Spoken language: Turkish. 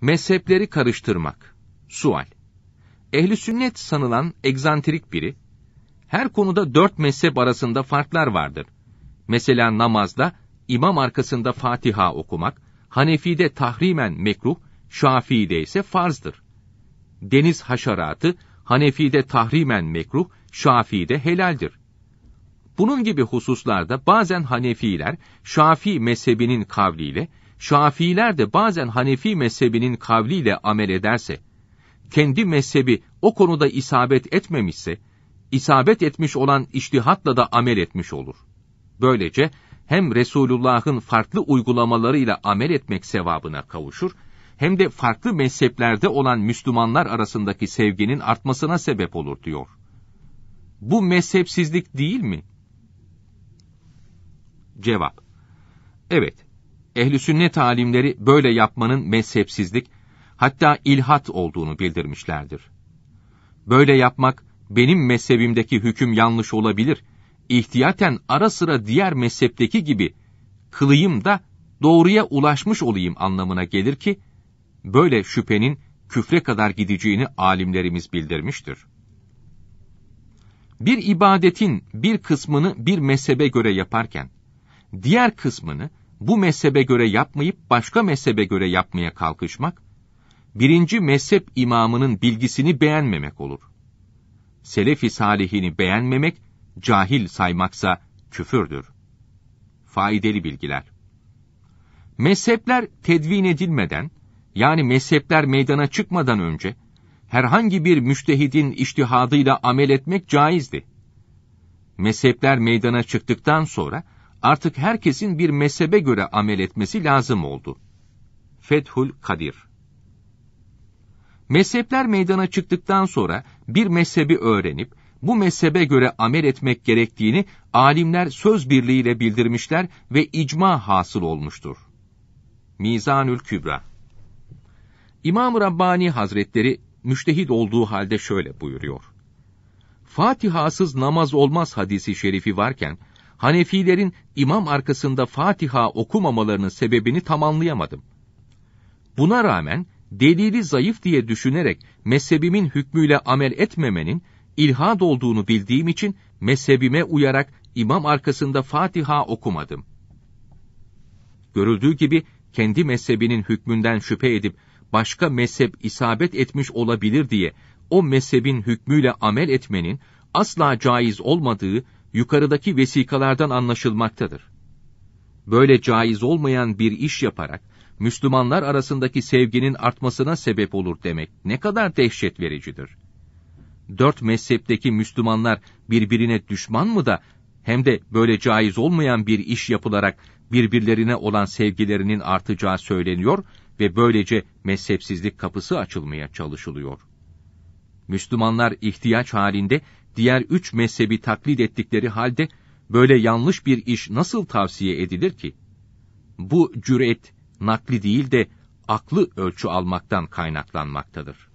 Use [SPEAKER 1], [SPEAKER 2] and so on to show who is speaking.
[SPEAKER 1] Mezhepleri karıştırmak. Sual. Ehli sünnet sanılan egzantrik biri, her konuda dört mezhep arasında farklar vardır. Mesela namazda imam arkasında Fatiha okumak, Hanefi'de tahrimen mekruh, Şafii'de ise farzdır. Deniz haşeratı Hanefi'de tahrimen mekruh, Şafii'de helaldir. Bunun gibi hususlarda bazen Hanefiler, Şafii mezhebinin kavliyle, Şafiler de bazen Hanefi mezhebinin kavliyle amel ederse, kendi mezhebi o konuda isabet etmemişse, isabet etmiş olan iştihatla da amel etmiş olur. Böylece hem Resulullah'ın farklı uygulamalarıyla amel etmek sevabına kavuşur, hem de farklı mezheplerde olan Müslümanlar arasındaki sevginin artmasına sebep olur diyor. Bu mezhepsizlik değil mi? Cevap Evet, ehli sünnet alimleri böyle yapmanın mezhepsizlik, hatta ilhat olduğunu bildirmişlerdir. Böyle yapmak, benim mezhebimdeki hüküm yanlış olabilir, ihtiyaten ara sıra diğer mezhepteki gibi kılayım da doğruya ulaşmış olayım anlamına gelir ki, böyle şüphenin küfre kadar gideceğini alimlerimiz bildirmiştir. Bir ibadetin bir kısmını bir mezhebe göre yaparken, diğer kısmını bu mezhebe göre yapmayıp başka mezhebe göre yapmaya kalkışmak, birinci mezhep imamının bilgisini beğenmemek olur. Selefi salihini beğenmemek, cahil saymaksa küfürdür. Faideli bilgiler Mezhepler tedvin edilmeden, yani mezhepler meydana çıkmadan önce, herhangi bir müştehidin iştihadıyla amel etmek caizdi. Mezhepler meydana çıktıktan sonra, artık herkesin bir mezhebe göre amel etmesi lazım oldu. Fethül Kadir Mezhepler meydana çıktıktan sonra bir mezhebi öğrenip, bu mezhebe göre amel etmek gerektiğini alimler söz birliğiyle bildirmişler ve icma hasıl olmuştur. Mizanül Kübra İmam-ı Rabbani Hazretleri müştehit olduğu halde şöyle buyuruyor. Fatihasız namaz olmaz hadisi şerifi varken, Hanefilerin imam arkasında Fatiha okumamalarının sebebini tam anlayamadım. Buna rağmen delili zayıf diye düşünerek mezhebimin hükmüyle amel etmemenin ilhad olduğunu bildiğim için mezhebime uyarak imam arkasında Fatiha okumadım. Görüldüğü gibi kendi mezhebinin hükmünden şüphe edip başka mezhep isabet etmiş olabilir diye o mezhebin hükmüyle amel etmenin asla caiz olmadığı yukarıdaki vesikalardan anlaşılmaktadır. Böyle caiz olmayan bir iş yaparak, Müslümanlar arasındaki sevginin artmasına sebep olur demek ne kadar dehşet vericidir. Dört mezhepteki Müslümanlar birbirine düşman mı da, hem de böyle caiz olmayan bir iş yapılarak birbirlerine olan sevgilerinin artacağı söyleniyor ve böylece mezhepsizlik kapısı açılmaya çalışılıyor. Müslümanlar ihtiyaç halinde diğer üç mezhebi taklit ettikleri halde böyle yanlış bir iş nasıl tavsiye edilir ki? Bu cüret nakli değil de aklı ölçü almaktan kaynaklanmaktadır.